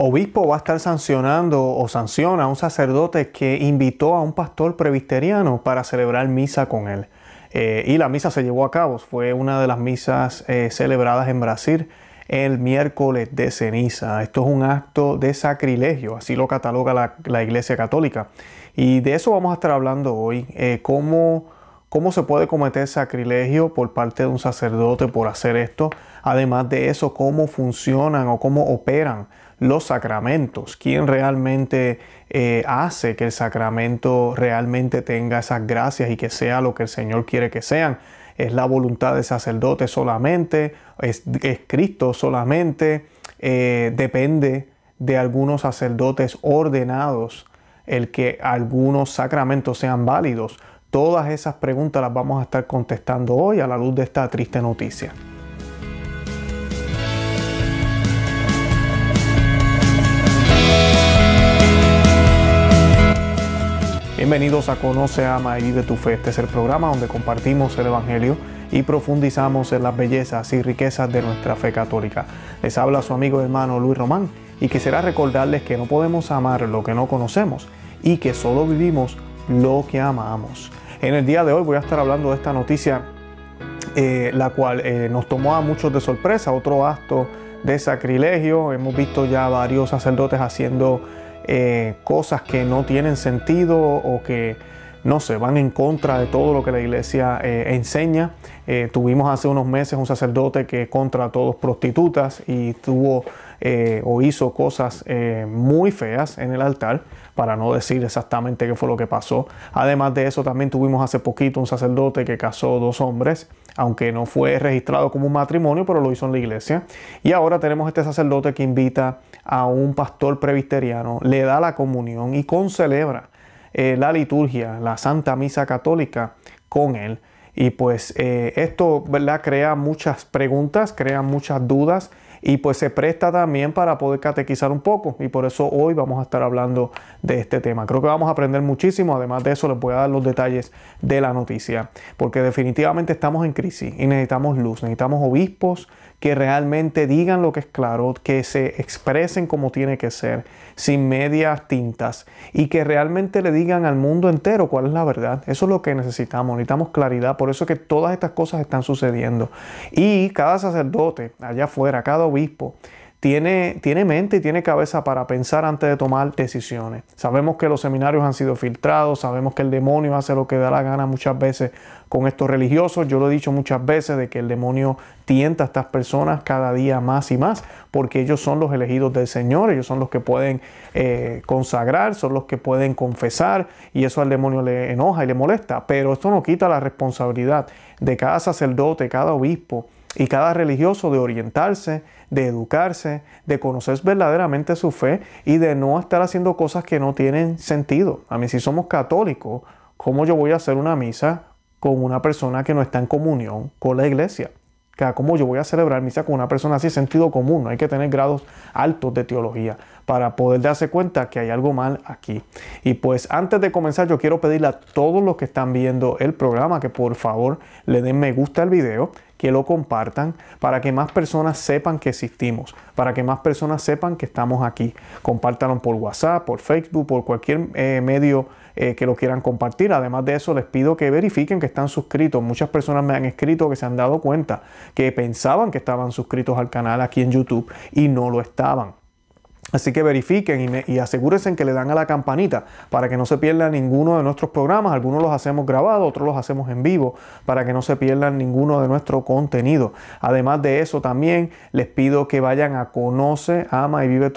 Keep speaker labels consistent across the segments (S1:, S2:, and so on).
S1: obispo va a estar sancionando o sanciona a un sacerdote que invitó a un pastor previsteriano para celebrar misa con él. Eh, y la misa se llevó a cabo, fue una de las misas eh, celebradas en Brasil el miércoles de ceniza. Esto es un acto de sacrilegio, así lo cataloga la, Iglesia Católica. Y de eso vamos a estar hablando hoy, eh, cómo, cómo se puede cometer sacrilegio por parte de un sacerdote por hacer esto, además de eso, cómo funcionan o cómo operan los sacramentos, quién realmente eh, hace que el sacramento realmente tenga esas gracias y que sea lo que el Señor quiere que sean. Es la voluntad del sacerdote solamente, es, Cristo solamente, eh, depende de algunos sacerdotes ordenados el que algunos sacramentos sean válidos. Todas esas preguntas las vamos a estar contestando hoy a la luz de esta triste noticia. Bienvenidos a Conoce, Ama y Vive tu Fe. Este es el programa donde compartimos el Evangelio y profundizamos en las bellezas y riquezas de nuestra fe católica. Les habla su amigo hermano Luis Román y quisiera recordarles que no podemos amar lo que no conocemos y que solo vivimos lo que amamos. En el día de hoy voy a estar hablando de esta noticia, eh, la cual eh, nos tomó a muchos de sorpresa, otro acto de sacrilegio. Hemos visto ya varios sacerdotes haciendo eh, cosas que no tienen sentido o que no se sé, van en contra de todo lo que la iglesia eh, enseña. Eh, tuvimos hace unos meses un sacerdote que contra todos prostitutas y tuvo o hizo cosas muy feas en el altar, para no decir exactamente qué fue lo que pasó. Además de eso, también tuvimos hace poquito un sacerdote que casó dos hombres, aunque no fue registrado como un matrimonio, pero lo hizo en la iglesia. Y ahora tenemos este sacerdote que invita a un pastor presbiteriano, le da la comunión y concelebra eh, la liturgia, la Santa Misa Católica con él. Y pues eh, esto ¿verdad? crea muchas preguntas, crea muchas dudas y pues se presta también para poder catequizar un poco. Y por eso hoy vamos a estar hablando de este tema. Creo que vamos a aprender muchísimo. Además de eso, les voy a dar los detalles de la noticia. Porque definitivamente estamos en crisis y necesitamos luz, necesitamos obispos, que realmente digan lo que es claro, que se expresen como tiene que ser, sin medias tintas, y que realmente le digan al mundo entero cuál es la verdad. Eso es lo que necesitamos, necesitamos claridad, por eso es que todas estas cosas están sucediendo. Y cada sacerdote allá afuera, cada obispo, tiene, mente y tiene cabeza para pensar antes de tomar decisiones. Sabemos que los seminarios han sido filtrados, sabemos que el demonio hace lo que da la gana muchas veces con estos religiosos. Yo lo he dicho muchas veces de que el demonio tienta a estas personas cada día más y más, porque ellos son los elegidos del Señor, ellos son los que pueden eh, consagrar, son los que pueden confesar, y eso al demonio le enoja y le molesta. Pero esto no quita la responsabilidad de cada sacerdote, cada obispo, y cada religioso de orientarse, de educarse, de conocer verdaderamente su fe y de no estar haciendo cosas que no tienen sentido. A mí si somos católicos, ¿cómo yo voy a hacer una misa con una persona que no está en comunión con la iglesia? ¿Cómo yo voy a celebrar misa con una persona sin Sentido común, no hay que tener grados altos de teología para poder darse cuenta que hay algo mal aquí. Y pues antes de comenzar yo quiero pedirle a todos los que están viendo el programa que por favor le den me gusta al video, que lo compartan para que más personas sepan que existimos, para que más personas sepan que estamos aquí. Compártanlo por WhatsApp, por Facebook, por cualquier eh, medio eh, que lo quieran compartir. Además de eso, les pido que verifiquen que están suscritos. Muchas personas me han escrito que se han dado cuenta que pensaban que estaban suscritos al canal aquí en YouTube y no lo estaban. Así que verifiquen y, asegúrense y, que le dan a la campanita para que no se pierda ninguno de nuestros programas. Algunos los hacemos grabados, otros los hacemos en vivo para que no se pierdan ninguno de nuestro contenido. Además de eso, también les pido que vayan a conoce, y vive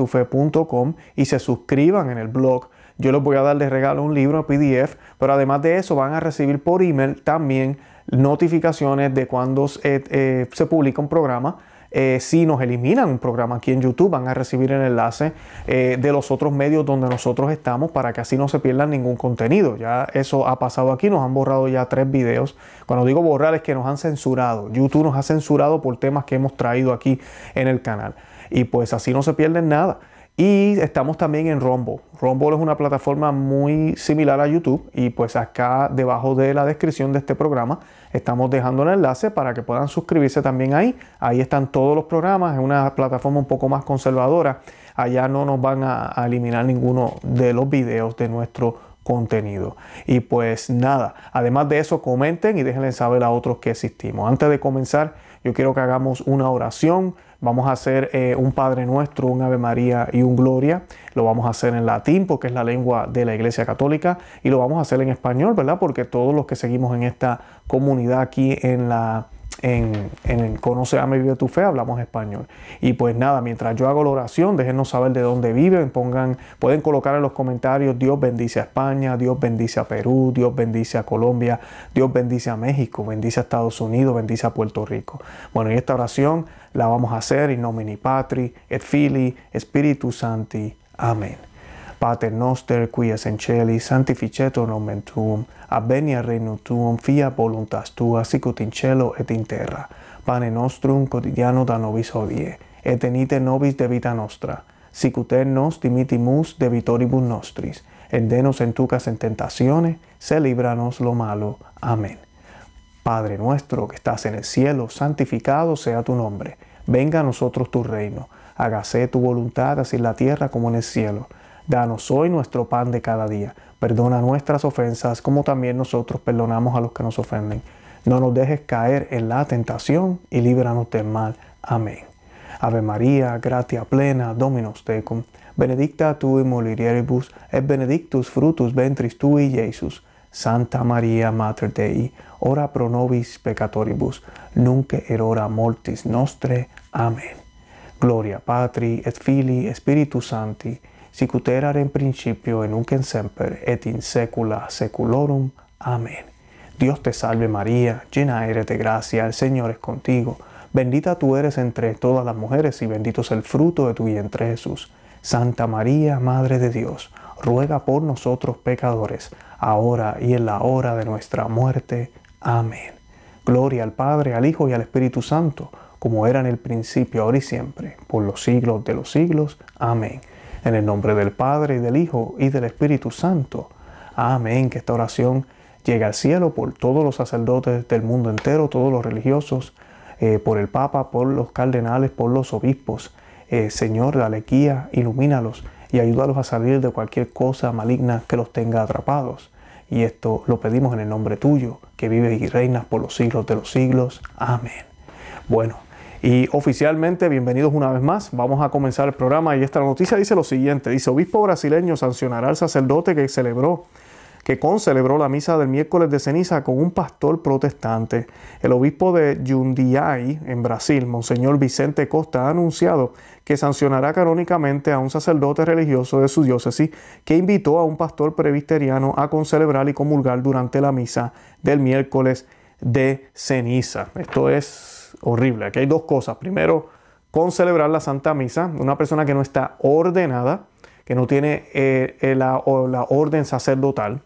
S1: y se suscriban en el blog. Yo les voy a dar de regalo un libro PDF, pero además de eso van a recibir por email también notificaciones de cuando se eh, publica un programa eh, si nos eliminan un programa aquí en YouTube, van a recibir el enlace eh, de los otros medios donde nosotros estamos para que así no se pierdan ningún contenido. Ya eso ha pasado aquí, nos han borrado ya tres videos. Cuando digo borrar es que nos han censurado. YouTube nos ha censurado por temas que hemos traído aquí en el canal. Y pues así no se pierden nada. Y estamos también en Rumble. Rumble es una plataforma muy similar a YouTube y pues acá debajo de la descripción de este programa Estamos dejando el enlace para que puedan suscribirse también ahí. Ahí están todos los programas, es una plataforma un poco más conservadora. Allá no nos van a, eliminar ninguno de los videos de nuestro contenido. Y pues nada, además de eso comenten y déjenle saber a otros que existimos. Antes de comenzar, yo quiero que hagamos una oración Vamos a hacer eh, un Padre Nuestro, un Ave María y un Gloria. Lo vamos a hacer en latín porque es la lengua de la Iglesia Católica y lo vamos a hacer en español, ¿verdad? Porque todos los que seguimos en esta comunidad aquí en la en, en Conoce, a mi Vive tu Fe, hablamos español. Y pues nada, mientras yo hago la oración, déjenos saber de dónde viven, pongan, pueden colocar en los comentarios, Dios bendice a España, Dios bendice a Perú, Dios bendice a Colombia, Dios bendice a México, bendice a Estados Unidos, bendice a Puerto Rico. Bueno, y esta oración la vamos a hacer in nomine Patri, et Fili, Spiritus Santi. Amén. Pater noster, qui es in celi, sanctificetur nomen tuum, advenia regnum tuum, fia voluntas tua, sicut in cielo et in terra. Pane nostrum quotidiano da nobis odie, et tenite nobis vita nostra, sicut nos dimitimus debitoribus nostris, et denos en casa en tentaciones, celíbranos lo malo. Amén. Padre nuestro que estás en el cielo, santificado sea tu nombre. Venga a nosotros tu reino. Hágase tu voluntad así en la tierra como en el cielo. Danos hoy nuestro pan de cada día. Perdona nuestras ofensas como también nosotros perdonamos a los que nos ofenden. No nos dejes caer en la tentación y líbranos del mal. Amén. Ave María, gratia plena, Dominus tecum. Benedicta tu in mulieribus, et benedictus frutus ventris tui, Jesus. Santa María, Mater Dei, ora pro nobis peccatoribus, Nunque erora mortis nostre. Amén. Gloria Patri, et Filii, Spiritus Sancti, sic en principio, en nunc en semper, et in saecula saeculorum. Amén. Dios te salve María, llena eres de gracia, el Señor es contigo. Bendita tú eres entre todas las mujeres y bendito es el fruto de tu vientre Jesús. Santa María, Madre de Dios, ruega por nosotros pecadores, ahora y en la hora de nuestra muerte. Amén. Gloria al Padre, al Hijo y al Espíritu Santo, como era en el principio, ahora y siempre, por los siglos de los siglos. Amén. En el nombre del Padre, y del Hijo, y del Espíritu Santo. Amén. Que esta oración llegue al cielo por todos los sacerdotes del mundo entero, todos los religiosos, eh, por el Papa, por los cardenales, por los obispos. Eh, Señor, dale guía, ilumínalos y ayúdalos a salir de cualquier cosa maligna que los tenga atrapados. Y esto lo pedimos en el nombre tuyo, que vives y reinas por los siglos de los siglos. Amén. Bueno, y oficialmente, bienvenidos una vez más. Vamos a comenzar el programa y esta noticia dice lo siguiente. Dice, obispo brasileño sancionará al sacerdote que celebró que concelebró la misa del miércoles de ceniza con un pastor protestante. El obispo de Jundiaí, en Brasil, Monseñor Vicente Costa, ha anunciado que sancionará canónicamente a un sacerdote religioso de su diócesis que invitó a un pastor presbiteriano a concelebrar y comulgar durante la misa del miércoles de ceniza. Esto es horrible. Aquí hay dos cosas. Primero, con celebrar la Santa Misa, una persona que no está ordenada, que no tiene eh, eh, la, orden sacerdotal,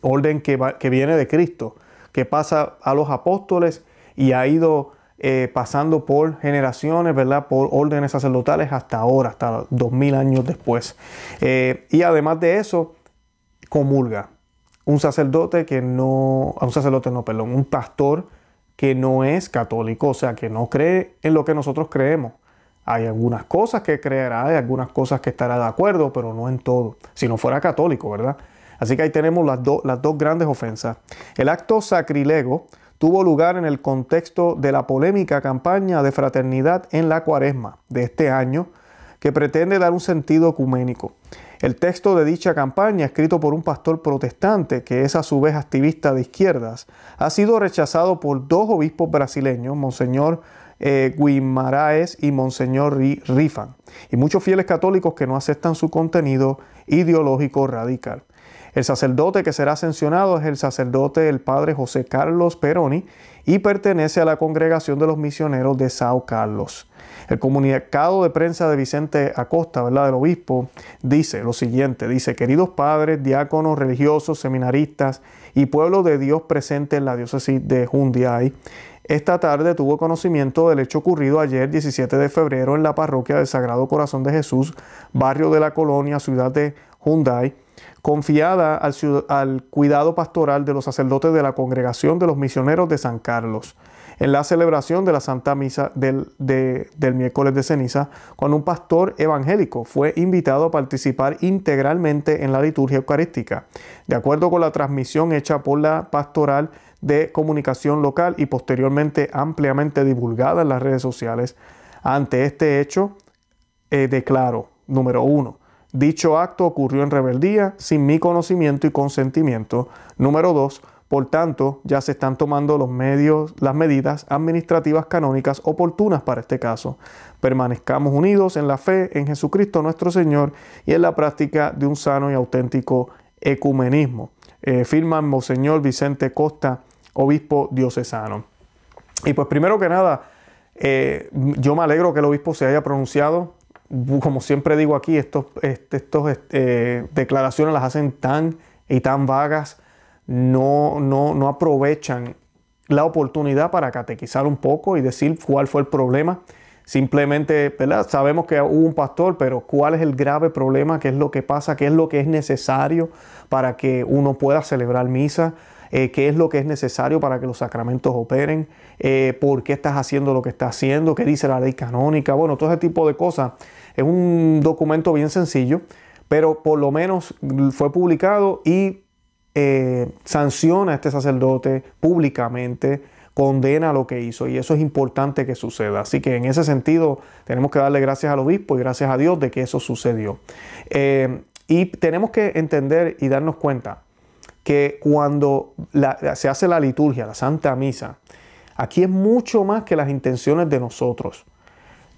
S1: orden que, viene de Cristo, que pasa a los apóstoles y ha ido eh, pasando por generaciones, ¿verdad? Por órdenes sacerdotales hasta ahora, hasta dos mil años después. y además de eso, comulga. Un sacerdote que no, un sacerdote no, perdón, un pastor que no es católico, o sea, que no cree en lo que nosotros creemos. Hay algunas cosas que creerá, hay algunas cosas que estará de acuerdo, pero no en todo. Si no fuera católico, ¿verdad? Así que ahí tenemos las, las dos grandes ofensas. El acto sacrilego tuvo lugar en el contexto de la polémica campaña de fraternidad en la cuaresma de este año, que pretende dar un sentido ecuménico. El texto de dicha campaña, escrito por un pastor protestante, que es a su vez activista de izquierdas, ha sido rechazado por dos obispos brasileños, Monseñor eh, Guimaraes y Monseñor Rifan, y muchos fieles católicos que no aceptan su contenido ideológico radical. El sacerdote que será sancionado es el sacerdote el padre José Carlos Peroni y pertenece a la congregación de los misioneros de Sao Carlos. El comunicado de prensa de Vicente Acosta, ¿verdad? Del obispo, dice lo siguiente, dice, queridos padres, diáconos, religiosos, seminaristas y pueblo de Dios presente en la diócesis de Jundiay, esta tarde tuvo conocimiento del hecho ocurrido ayer 17 de febrero en la parroquia del Sagrado Corazón de Jesús, barrio de la colonia, ciudad de Hyundai, confiada al, cuidado pastoral de los sacerdotes de la Congregación de los Misioneros de San Carlos en la celebración de la Santa Misa del, miércoles de ceniza, cuando un pastor evangélico fue invitado a participar integralmente en la liturgia eucarística, de acuerdo con la transmisión hecha por la pastoral de comunicación local y posteriormente ampliamente divulgada en las redes sociales. Ante este hecho, eh, declaro, número uno, dicho acto ocurrió en rebeldía, sin mi conocimiento y consentimiento. Número dos, por tanto, ya se están tomando los medios, las medidas administrativas canónicas oportunas para este caso. Permanezcamos unidos en la fe en Jesucristo nuestro Señor y en la práctica de un sano y auténtico ecumenismo. Eh, firma Monseñor Vicente Costa, obispo diocesano. Y pues primero que nada, eh, yo me alegro que el obispo se haya pronunciado. Como siempre digo aquí, estas eh, declaraciones las hacen tan y tan vagas no, no, no aprovechan la oportunidad para catequizar un poco y decir cuál fue el problema. Simplemente, ¿verdad? Sabemos que hubo un pastor, pero ¿cuál es el grave problema? ¿Qué es lo que pasa? ¿Qué es lo que es necesario para que uno pueda celebrar misa? Eh, qué es lo que es necesario para que los sacramentos operen, eh, por qué estás haciendo lo que estás haciendo, qué dice la ley canónica, bueno, todo ese tipo de cosas. Es un documento bien sencillo, pero por lo menos fue publicado y eh, sanciona a este sacerdote públicamente, condena lo que hizo y eso es importante que suceda. Así que en ese sentido tenemos que darle gracias al obispo y gracias a Dios de que eso sucedió. Eh, y tenemos que entender y darnos cuenta que cuando se hace la liturgia, la Santa Misa, aquí es mucho más que las intenciones de nosotros.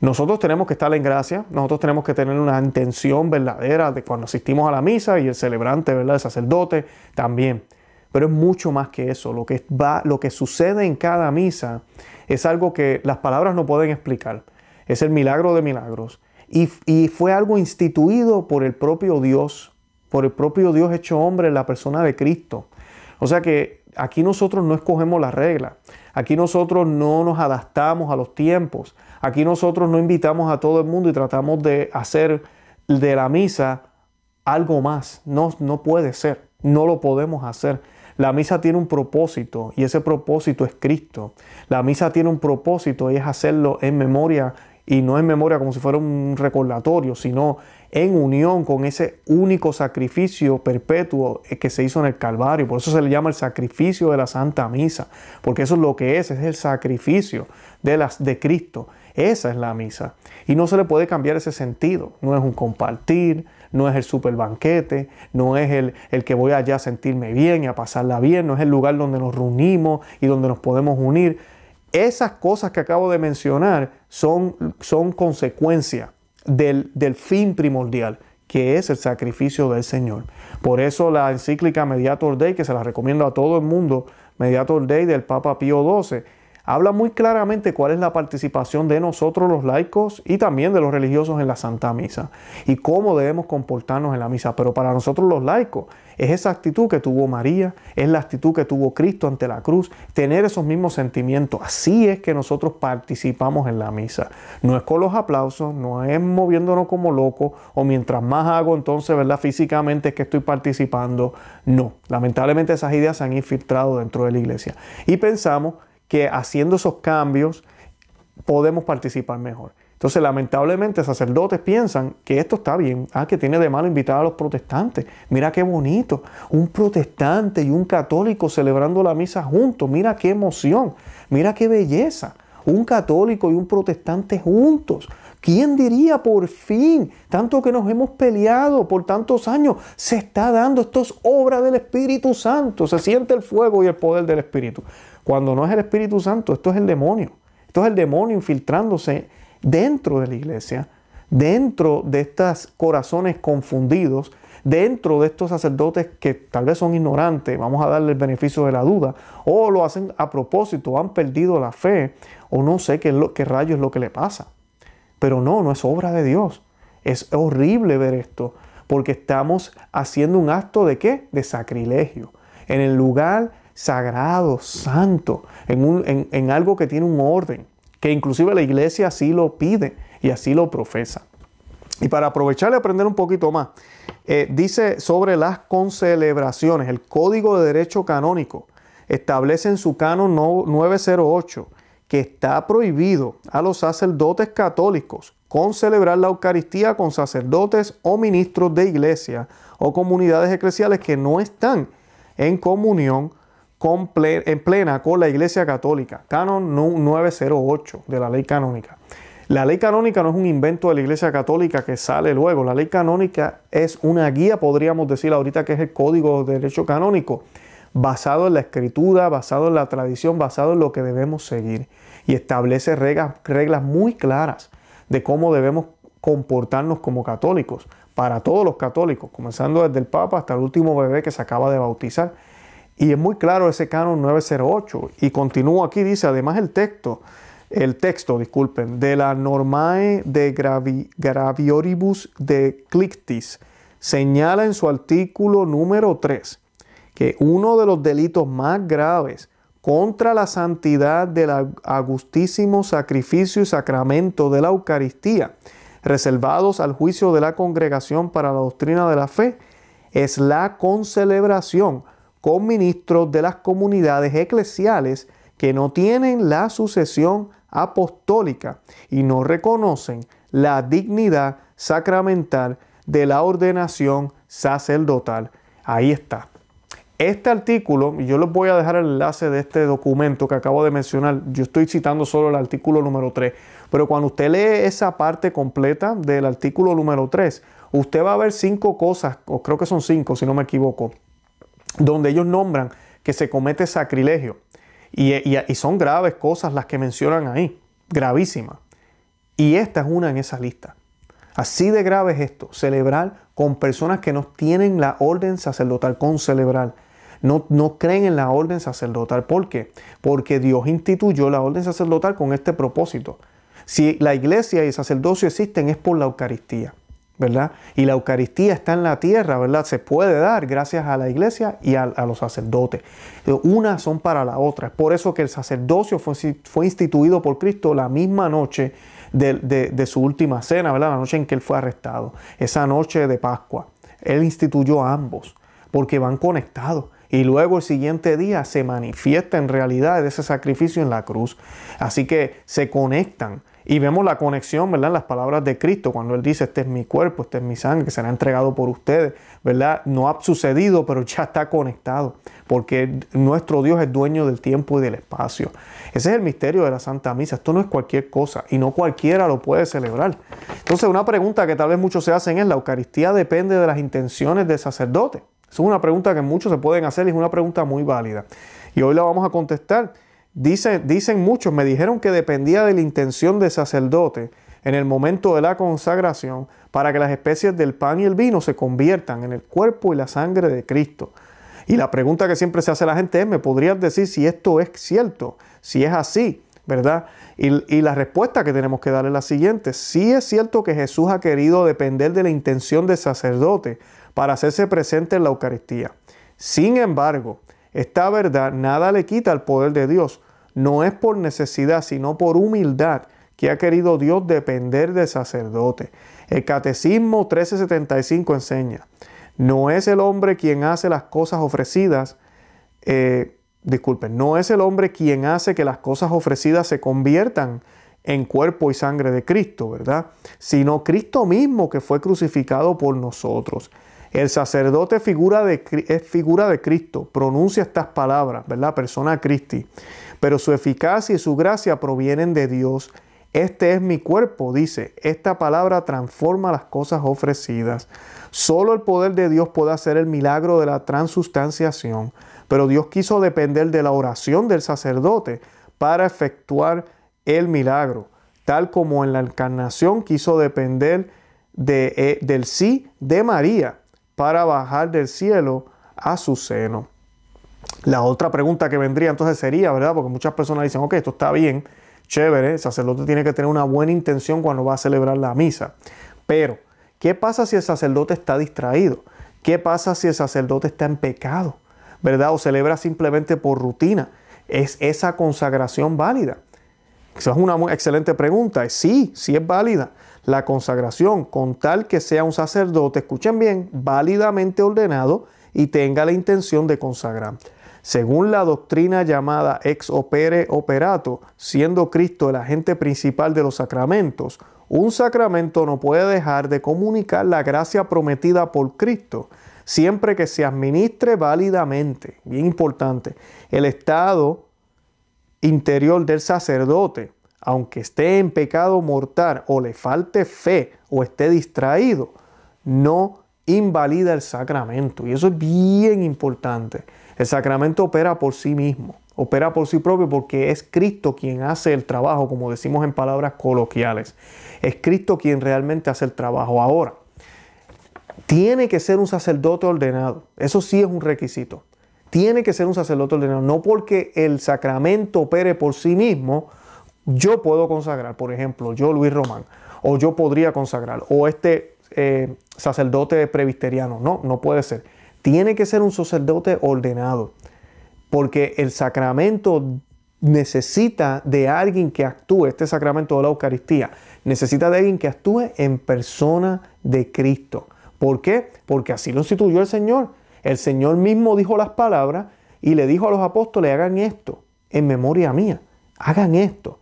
S1: Nosotros tenemos que estar en gracia, nosotros tenemos que tener una intención verdadera de cuando asistimos a la misa y el celebrante, ¿verdad? El sacerdote también. Pero es mucho más que eso. Lo que, va, lo que sucede en cada misa es algo que las palabras no pueden explicar. Es el milagro de milagros. Y, y fue algo instituido por el propio Dios, por el propio Dios hecho hombre, la persona de Cristo. O sea que aquí nosotros no escogemos la regla. Aquí nosotros no nos adaptamos a los tiempos. Aquí nosotros no invitamos a todo el mundo y tratamos de hacer de la misa algo más. No, no puede ser. No lo podemos hacer. La misa tiene un propósito y ese propósito es Cristo. La misa tiene un propósito y es hacerlo en memoria y no en memoria como si fuera un recordatorio, sino en unión con ese único sacrificio perpetuo eh, que se hizo en el Calvario. Por eso se le llama el sacrificio de la Santa Misa, porque eso es lo que es, es el sacrificio de, las, de Cristo. Esa es la misa. Y no se le puede cambiar ese sentido. No es un compartir, no es el super banquete, no es el, el, que voy allá a sentirme bien y a pasarla bien, no es el lugar donde nos reunimos y donde nos podemos unir, esas cosas que acabo de mencionar son, son consecuencia del, del fin primordial, que es el sacrificio del Señor. Por eso la encíclica Mediator Dei, que se la recomiendo a todo el mundo, Mediator Dei del Papa Pío XII, habla muy claramente cuál es la participación de nosotros los laicos y también de los religiosos en la Santa Misa y cómo debemos comportarnos en la misa. Pero para nosotros los laicos es esa actitud que tuvo María, es la actitud que tuvo Cristo ante la cruz, tener esos mismos sentimientos. Así es que nosotros participamos en la misa. No es con los aplausos, no es moviéndonos como locos o mientras más hago entonces, ¿verdad? Físicamente es que estoy participando. No, lamentablemente esas ideas se han infiltrado dentro de la iglesia. Y pensamos que haciendo esos cambios podemos participar mejor. Entonces, lamentablemente, sacerdotes piensan que esto está bien. Ah, que tiene de malo invitar a los protestantes. Mira qué bonito. Un protestante y un católico celebrando la misa juntos. Mira qué emoción. Mira qué belleza. Un católico y un protestante juntos. ¿Quién diría por fin, tanto que nos hemos peleado por tantos años, se está dando, esto es obra del Espíritu Santo, se siente el fuego y el poder del Espíritu. Cuando no es el Espíritu Santo, esto es el demonio. Esto es el demonio infiltrándose dentro de la iglesia, dentro de estos corazones confundidos, dentro de estos sacerdotes que tal vez son ignorantes, vamos a darle el beneficio de la duda, o lo hacen a propósito, han perdido la fe, o no sé qué, qué rayo es lo que le pasa. Pero no, no es obra de Dios. Es horrible ver esto, porque estamos haciendo un acto de qué? De sacrilegio. En el lugar sagrado, santo, en, algo que tiene un orden, que inclusive la iglesia así lo pide y así lo profesa. Y para aprovechar y aprender un poquito más, eh, dice sobre las concelebraciones, el Código de Derecho Canónico establece en su canon 908 que está prohibido a los sacerdotes católicos concelebrar la Eucaristía con sacerdotes o ministros de iglesia o comunidades eclesiales que no están en comunión en plena con la Iglesia Católica. Canon 908 de la ley canónica. La ley canónica no es un invento de la Iglesia Católica que sale luego. La ley canónica es una guía, podríamos decir ahorita que es el código de derecho canónico, basado en la escritura, basado en la tradición, basado en lo que debemos seguir. Y establece reglas muy claras de cómo debemos comportarnos como católicos, para todos los católicos, comenzando desde el Papa hasta el último bebé que se acaba de bautizar. Y es muy claro ese canon 908. Y continúa aquí, dice, además el texto, el texto, disculpen, de la normae de gravioribus de Clictis, señala en su artículo número 3 que uno de los delitos más graves contra la santidad del agustísimo sacrificio y sacramento de la Eucaristía, reservados al juicio de la congregación para la doctrina de la fe, es la concelebración con ministros de las comunidades eclesiales que no tienen la sucesión apostólica y no reconocen la dignidad sacramental de la ordenación sacerdotal. Ahí está. Este artículo, y yo les voy a dejar el enlace de este documento que acabo de mencionar, yo estoy citando solo el artículo número 3, pero cuando usted lee esa parte completa del artículo número 3, usted va a ver cinco cosas, o creo que son cinco si no me equivoco, donde ellos nombran que se comete sacrilegio. Y, son graves cosas las que mencionan ahí, gravísimas. Y esta es una en esa lista. Así de grave es esto, celebrar con personas que no tienen la orden sacerdotal, con celebrar. No, no, creen en la orden sacerdotal. ¿Por qué? Porque Dios instituyó la orden sacerdotal con este propósito. Si la iglesia y el sacerdocio existen es por la Eucaristía. ¿verdad? Y la Eucaristía está en la tierra, ¿verdad? Se puede dar gracias a la iglesia y a, los sacerdotes. Una son para la otra. por eso que el sacerdocio fue, instituido por Cristo la misma noche de, su última cena, ¿verdad? La noche en que él fue arrestado, esa noche de Pascua. Él instituyó ambos porque van conectados. Y luego el siguiente día se manifiesta en realidad ese sacrificio en la cruz. Así que se conectan y vemos la conexión, ¿verdad? En las palabras de Cristo, cuando Él dice, este es mi cuerpo, este es mi sangre, que será entregado por ustedes, ¿verdad? No ha sucedido, pero ya está conectado, porque nuestro Dios es dueño del tiempo y del espacio. Ese es el misterio de la Santa Misa, esto no es cualquier cosa y no cualquiera lo puede celebrar. Entonces, una pregunta que tal vez muchos se hacen es, ¿la Eucaristía depende de las intenciones del sacerdote? es una pregunta que muchos se pueden hacer y es una pregunta muy válida. Y hoy la vamos a contestar Dicen, muchos, me dijeron que dependía de la intención del sacerdote en el momento de la consagración para que las especies del pan y el vino se conviertan en el cuerpo y la sangre de Cristo. Y la pregunta que siempre se hace la gente es, ¿me podrías decir si esto es cierto? Si es así, ¿verdad? Y, y, la respuesta que tenemos que dar es la siguiente. Sí es cierto que Jesús ha querido depender de la intención del sacerdote para hacerse presente en la Eucaristía. Sin embargo, esta verdad nada le quita al poder de Dios. No es por necesidad, sino por humildad que ha querido Dios depender del sacerdote. El Catecismo 1375 enseña, no es el hombre quien hace las cosas ofrecidas, eh, disculpen, no es el hombre quien hace que las cosas ofrecidas se conviertan en cuerpo y sangre de Cristo, ¿verdad? Sino Cristo mismo que fue crucificado por nosotros. El sacerdote figura de, es figura de Cristo, pronuncia estas palabras, ¿verdad? Persona Christi. Pero su eficacia y su gracia provienen de Dios. Este es mi cuerpo, dice. Esta palabra transforma las cosas ofrecidas. Solo el poder de Dios puede hacer el milagro de la transustanciación, pero Dios quiso depender de la oración del sacerdote para efectuar el milagro, tal como en la encarnación quiso depender eh, del sí de María para bajar del cielo a su seno. La otra pregunta que vendría entonces sería, ¿verdad? Porque muchas personas dicen, ok, esto está bien, chévere, el sacerdote tiene que tener una buena intención cuando va a celebrar la misa. Pero, ¿qué pasa si el sacerdote está distraído? ¿Qué pasa si el sacerdote está en pecado? ¿Verdad? O celebra simplemente por rutina. ¿Es esa consagración válida? Esa es una excelente pregunta. Sí, sí es válida. La consagración, con tal que sea un sacerdote, escuchen bien, válidamente ordenado y tenga la intención de consagrar. Según la doctrina llamada ex opere operato, siendo Cristo el agente principal de los sacramentos, un sacramento no puede dejar de comunicar la gracia prometida por Cristo, siempre que se administre válidamente. Bien importante, el estado interior del sacerdote aunque esté en pecado mortal o le falte fe o esté distraído, no invalida el sacramento. Y eso es bien importante. El sacramento opera por sí mismo, opera por sí propio porque es Cristo quien hace el trabajo, como decimos en palabras coloquiales. Es Cristo quien realmente hace el trabajo. Ahora, tiene que ser un sacerdote ordenado. Eso sí es un requisito. Tiene que ser un sacerdote ordenado. No porque el sacramento opere por sí mismo, yo puedo consagrar, por ejemplo, yo Luis Román, o yo podría consagrar, o este eh, sacerdote presbiteriano. No, no puede ser. Tiene que ser un sacerdote ordenado, porque el sacramento necesita de alguien que actúe, este sacramento de la Eucaristía, necesita de alguien que actúe en persona de Cristo. ¿Por qué? Porque así lo instituyó el Señor. El Señor mismo dijo las palabras y le dijo a los apóstoles, hagan esto en memoria mía, hagan esto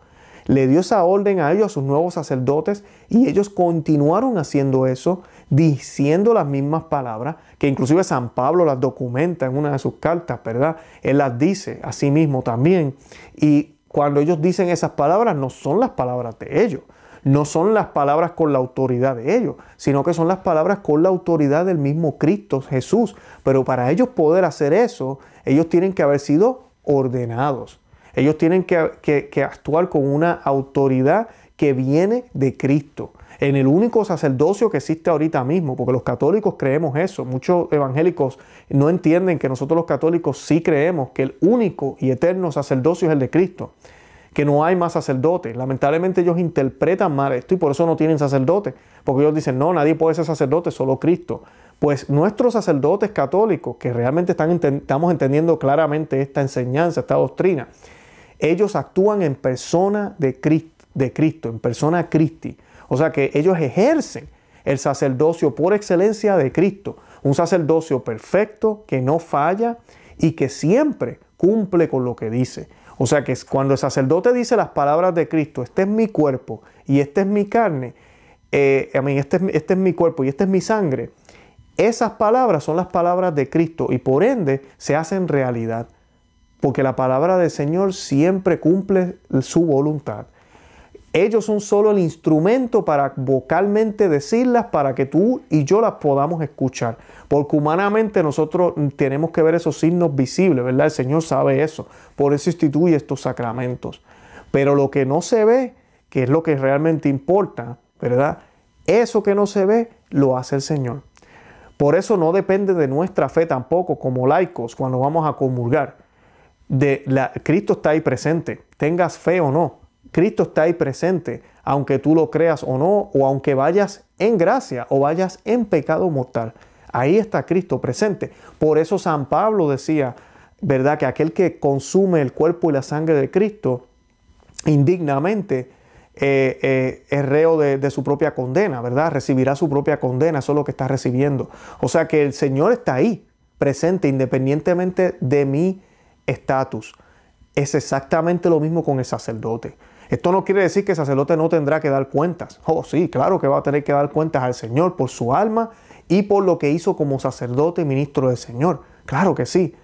S1: le dio esa orden a ellos, a sus nuevos sacerdotes, y ellos continuaron haciendo eso, diciendo las mismas palabras, que inclusive San Pablo las documenta en una de sus cartas, ¿verdad? Él las dice a sí mismo también. Y cuando ellos dicen esas palabras, no son las palabras de ellos, no son las palabras con la autoridad de ellos, sino que son las palabras con la autoridad del mismo Cristo Jesús. Pero para ellos poder hacer eso, ellos tienen que haber sido ordenados. Ellos tienen que, actuar con una autoridad que viene de Cristo en el único sacerdocio que existe ahorita mismo, porque los católicos creemos eso. Muchos evangélicos no entienden que nosotros los católicos sí creemos que el único y eterno sacerdocio es el de Cristo, que no hay más sacerdotes. Lamentablemente ellos interpretan mal esto y por eso no tienen sacerdotes, porque ellos dicen, no, nadie puede ser sacerdote, solo Cristo. Pues nuestros sacerdotes católicos, que realmente estamos entendiendo claramente esta enseñanza, esta doctrina, ellos actúan en persona de Cristo, en persona Cristi. O sea que ellos ejercen el sacerdocio por excelencia de Cristo, un sacerdocio perfecto que no falla y que siempre cumple con lo que dice. O sea que cuando el sacerdote dice las palabras de Cristo, este es mi cuerpo y esta es mi carne, eh, este, este es mi cuerpo y esta es mi sangre, esas palabras son las palabras de Cristo y por ende se hacen realidad porque la palabra del Señor siempre cumple su voluntad. Ellos son solo el instrumento para vocalmente decirlas para que tú y yo las podamos escuchar. Porque humanamente nosotros tenemos que ver esos signos visibles, ¿verdad? El Señor sabe eso. Por eso instituye estos sacramentos. Pero lo que no se ve, que es lo que realmente importa, ¿verdad? Eso que no se ve, lo hace el Señor. Por eso no depende de nuestra fe tampoco como laicos cuando vamos a comulgar de la, Cristo está ahí presente, tengas fe o no, Cristo está ahí presente, aunque tú lo creas o no, o aunque vayas en gracia o vayas en pecado mortal. Ahí está Cristo presente. Por eso San Pablo decía, ¿verdad? Que aquel que consume el cuerpo y la sangre de Cristo indignamente eh, eh, es reo de, de, su propia condena, ¿verdad? Recibirá su propia condena, eso es lo que está recibiendo. O sea que el Señor está ahí, presente, independientemente de mí estatus. Es exactamente lo mismo con el sacerdote. Esto no quiere decir que el sacerdote no tendrá que dar cuentas. Oh, sí, claro que va a tener que dar cuentas al Señor por su alma y por lo que hizo como sacerdote ministro del Señor. Claro que sí.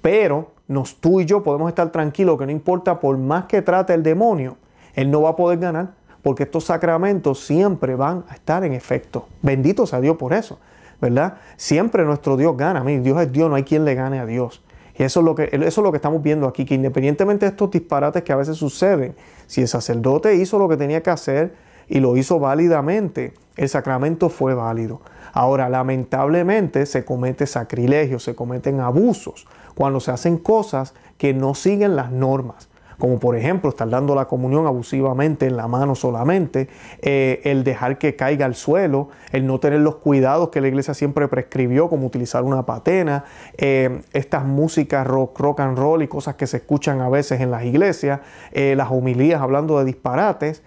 S1: Pero nos, tú y yo podemos estar tranquilos que no importa por más que trate el demonio, él no va a poder ganar porque estos sacramentos siempre van a estar en efecto. Bendito sea Dios por eso, ¿verdad? Siempre nuestro Dios gana. Mi Dios es Dios, no hay quien le gane a Dios. Y eso es, lo que, eso lo que estamos viendo aquí, que independientemente de estos disparates que a veces suceden, si el sacerdote hizo lo que tenía que hacer y lo hizo válidamente, el sacramento fue válido. Ahora, lamentablemente se comete sacrilegio, se cometen abusos cuando se hacen cosas que no siguen las normas como por ejemplo estar dando la comunión abusivamente en la mano solamente, eh, el dejar que caiga al suelo, el no tener los cuidados que la iglesia siempre prescribió, como utilizar una patena, eh, estas músicas rock, rock and roll y cosas que se escuchan a veces en las iglesias, eh, las homilías hablando de disparates,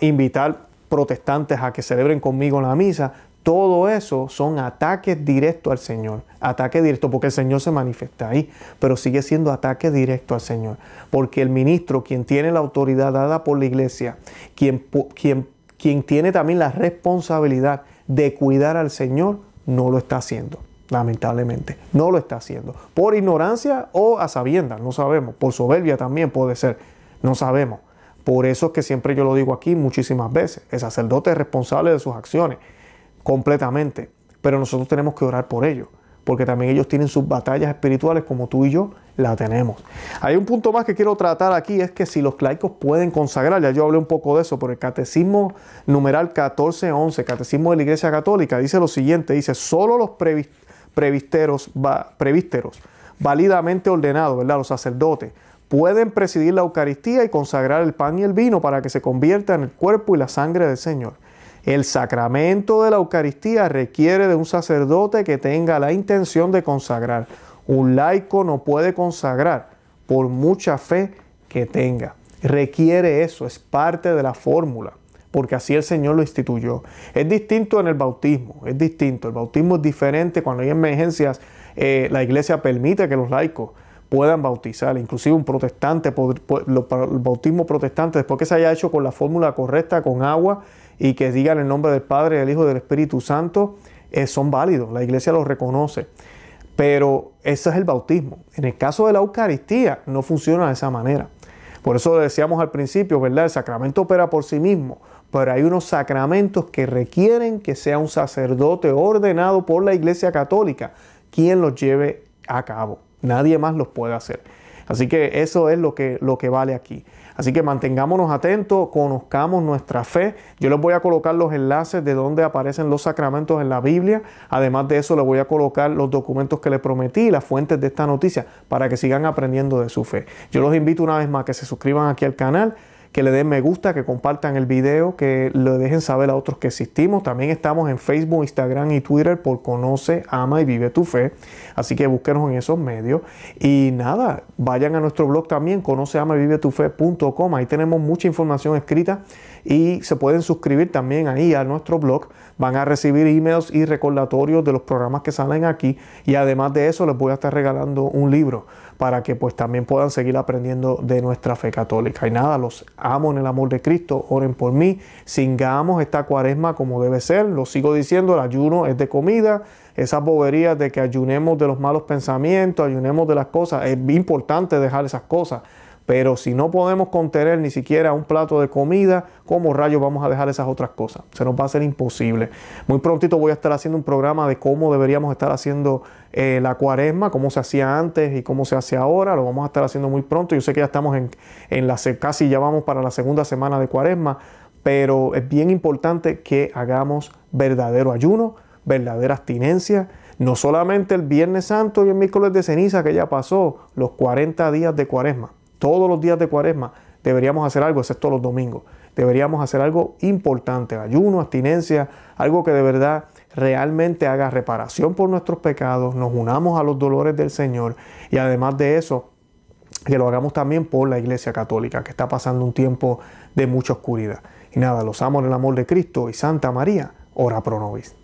S1: invitar protestantes a que celebren conmigo la misa, todo eso son ataques directos al Señor. Ataque directo porque el Señor se manifiesta ahí, pero sigue siendo ataque directo al Señor. Porque el ministro, quien tiene la autoridad dada por la iglesia, quien, quien, quien tiene también la responsabilidad de cuidar al Señor, no lo está haciendo. Lamentablemente, no lo está haciendo. Por ignorancia o a sabiendas, no sabemos. Por soberbia también puede ser, no sabemos. Por eso es que siempre yo lo digo aquí muchísimas veces. El sacerdote es responsable de sus acciones completamente, pero nosotros tenemos que orar por ellos, porque también ellos tienen sus batallas espirituales como tú y yo la tenemos. Hay un punto más que quiero tratar aquí, es que si los laicos pueden consagrar, ya yo hablé un poco de eso, por el Catecismo numeral 1411, Catecismo de la Iglesia Católica, dice lo siguiente, dice, solo los previsteros, válidamente ordenados, ¿verdad? Los sacerdotes, pueden presidir la Eucaristía y consagrar el pan y el vino para que se convierta en el cuerpo y la sangre del Señor. El sacramento de la Eucaristía requiere de un sacerdote que tenga la intención de consagrar. Un laico no puede consagrar por mucha fe que tenga. Requiere eso, es parte de la fórmula, porque así el Señor lo instituyó. Es distinto en el bautismo, es distinto. El bautismo es diferente. Cuando hay emergencias, eh, la iglesia permite que los laicos puedan bautizar. Inclusive un protestante, el bautismo protestante, después que se haya hecho con la fórmula correcta, con agua y que digan el nombre del Padre, del Hijo y del Espíritu Santo, eh, son válidos, la iglesia los reconoce. Pero ese es el bautismo. En el caso de la Eucaristía no funciona de esa manera. Por eso decíamos al principio, ¿verdad? El sacramento opera por sí mismo, pero hay unos sacramentos que requieren que sea un sacerdote ordenado por la Iglesia Católica quien los lleve a cabo. Nadie más los puede hacer. Así que eso es lo que, lo que vale aquí. Así que mantengámonos atentos, conozcamos nuestra fe. Yo les voy a colocar los enlaces de donde aparecen los sacramentos en la Biblia. Además de eso, les voy a colocar los documentos que les prometí y las fuentes de esta noticia para que sigan aprendiendo de su fe. Yo los invito una vez más a que se suscriban aquí al canal que le den me gusta, que compartan el video, que lo dejen saber a otros que existimos. También estamos en Facebook, Instagram y Twitter por Conoce, Ama y Vive tu Fe. Así que búsquenos en esos medios. Y nada, vayan a nuestro blog también, tu fe.com. Ahí tenemos mucha información escrita y se pueden suscribir también ahí a nuestro blog. Van a recibir emails y recordatorios de los programas que salen aquí y además de eso les voy a estar regalando un libro para que pues también puedan seguir aprendiendo de nuestra fe católica. Y nada, los amo en el amor de Cristo, oren por mí, singamos esta cuaresma como debe ser, lo sigo diciendo, el ayuno es de comida, esas boberías de que ayunemos de los malos pensamientos, ayunemos de las cosas, es importante dejar esas cosas pero si no podemos contener ni siquiera un plato de comida, ¿cómo rayos vamos a dejar esas otras cosas? Se nos va a hacer imposible. Muy prontito voy a estar haciendo un programa de cómo deberíamos estar haciendo eh, la cuaresma, cómo se hacía antes y cómo se hace ahora. Lo vamos a estar haciendo muy pronto. Yo sé que ya estamos en, en la, casi ya vamos para la segunda semana de cuaresma, pero es bien importante que hagamos verdadero ayuno, verdadera abstinencia. No solamente el Viernes Santo y el miércoles de ceniza que ya pasó, los 40 días de cuaresma. Todos los días de cuaresma deberíamos hacer algo, excepto los domingos. Deberíamos hacer algo importante, ayuno, abstinencia, algo que de verdad realmente haga reparación por nuestros pecados, nos unamos a los dolores del Señor y además de eso, que lo hagamos también por la Iglesia Católica, que está pasando un tiempo de mucha oscuridad. Y nada, los amo en el amor de Cristo y Santa María, ora pro nobis.